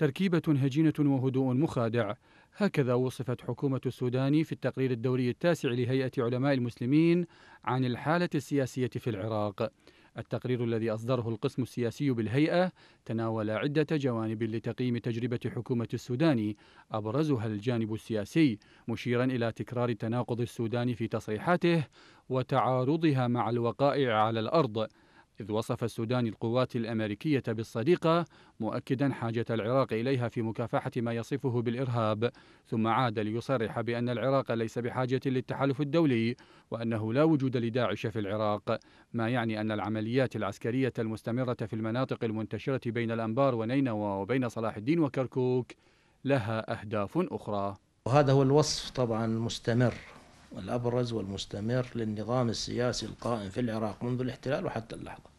تركيبة هجينة وهدوء مخادع هكذا وصفت حكومة السودان في التقرير الدوري التاسع لهيئة علماء المسلمين عن الحالة السياسية في العراق التقرير الذي أصدره القسم السياسي بالهيئة تناول عدة جوانب لتقييم تجربة حكومة السودان أبرزها الجانب السياسي مشيرا إلى تكرار تناقض السودان في تصريحاته وتعارضها مع الوقائع على الأرض إذ وصف السودان القوات الأمريكية بالصديقة مؤكدا حاجة العراق إليها في مكافحة ما يصفه بالإرهاب ثم عاد ليصرح بأن العراق ليس بحاجة للتحالف الدولي وأنه لا وجود لداعش في العراق ما يعني أن العمليات العسكرية المستمرة في المناطق المنتشرة بين الأنبار ونينوى وبين صلاح الدين وكركوك لها أهداف أخرى وهذا هو الوصف طبعا مستمر والأبرز والمستمر للنظام السياسي القائم في العراق منذ الاحتلال وحتى اللحظة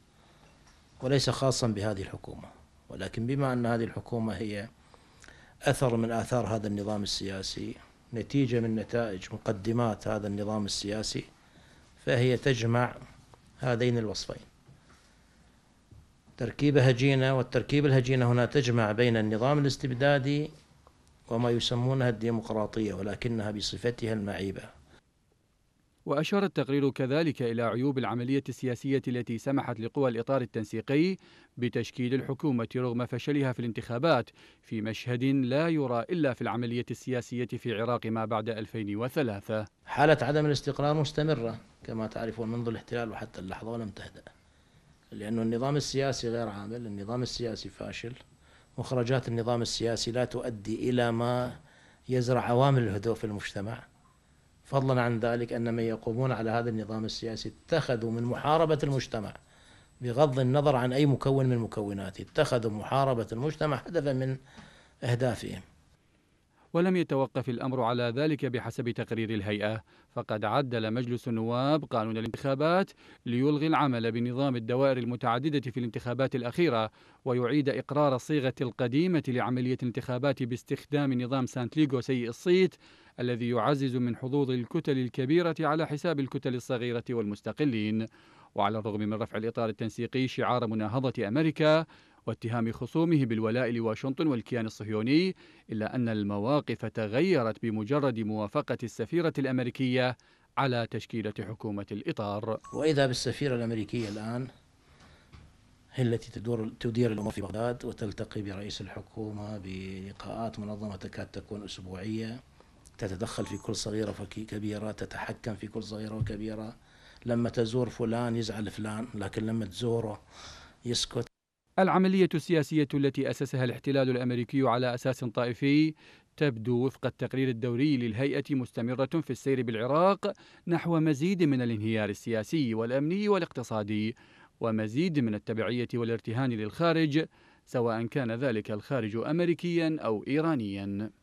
وليس خاصا بهذه الحكومة ولكن بما أن هذه الحكومة هي أثر من آثار هذا النظام السياسي نتيجة من نتائج مقدمات هذا النظام السياسي فهي تجمع هذين الوصفين تركيبة هجينة والتركيبة الهجينة هنا تجمع بين النظام الاستبدادي وما يسمونها الديمقراطية ولكنها بصفتها المعيبة وأشار التقرير كذلك إلى عيوب العملية السياسية التي سمحت لقوى الإطار التنسيقي بتشكيل الحكومة رغم فشلها في الانتخابات في مشهد لا يرى إلا في العملية السياسية في العراق ما بعد 2003 حالة عدم الاستقرار مستمرة كما تعرفون منذ الاحتلال وحتى اللحظة ولم تهدأ لأن النظام السياسي غير عامل النظام السياسي فاشل مخرجات النظام السياسي لا تؤدي إلى ما يزرع عوامل الهدوء في المجتمع فضلا عن ذلك أن من يقومون على هذا النظام السياسي اتخذوا من محاربة المجتمع بغض النظر عن أي مكون من مكوناته اتخذوا محاربة المجتمع هدفا من أهدافهم ولم يتوقف الأمر على ذلك بحسب تقرير الهيئة فقد عدل مجلس النواب قانون الانتخابات ليلغي العمل بنظام الدوائر المتعددة في الانتخابات الأخيرة ويعيد إقرار الصيغة القديمة لعملية الانتخابات باستخدام نظام ليغو سيء الصيت الذي يعزز من حظوظ الكتل الكبيرة على حساب الكتل الصغيرة والمستقلين وعلى الرغم من رفع الإطار التنسيقي شعار مناهضة أمريكا واتهام خصومه بالولاء لواشنطن والكيان الصهيوني إلا أن المواقف تغيرت بمجرد موافقة السفيرة الأمريكية على تشكيلة حكومة الإطار وإذا بالسفيرة الأمريكية الآن هي التي تدور تدير الامور في بغداد وتلتقي برئيس الحكومه بلقاءات منظمه تكاد تكون اسبوعيه تتدخل في كل صغيره وكبيره تتحكم في كل صغيره وكبيره لما تزور فلان يزعل فلان لكن لما تزوره يسكت العملية السياسية التي أسسها الاحتلال الأمريكي على أساس طائفي تبدو وفق التقرير الدوري للهيئة مستمرة في السير بالعراق نحو مزيد من الانهيار السياسي والأمني والاقتصادي ومزيد من التبعية والارتهان للخارج سواء كان ذلك الخارج أمريكيا أو إيرانيا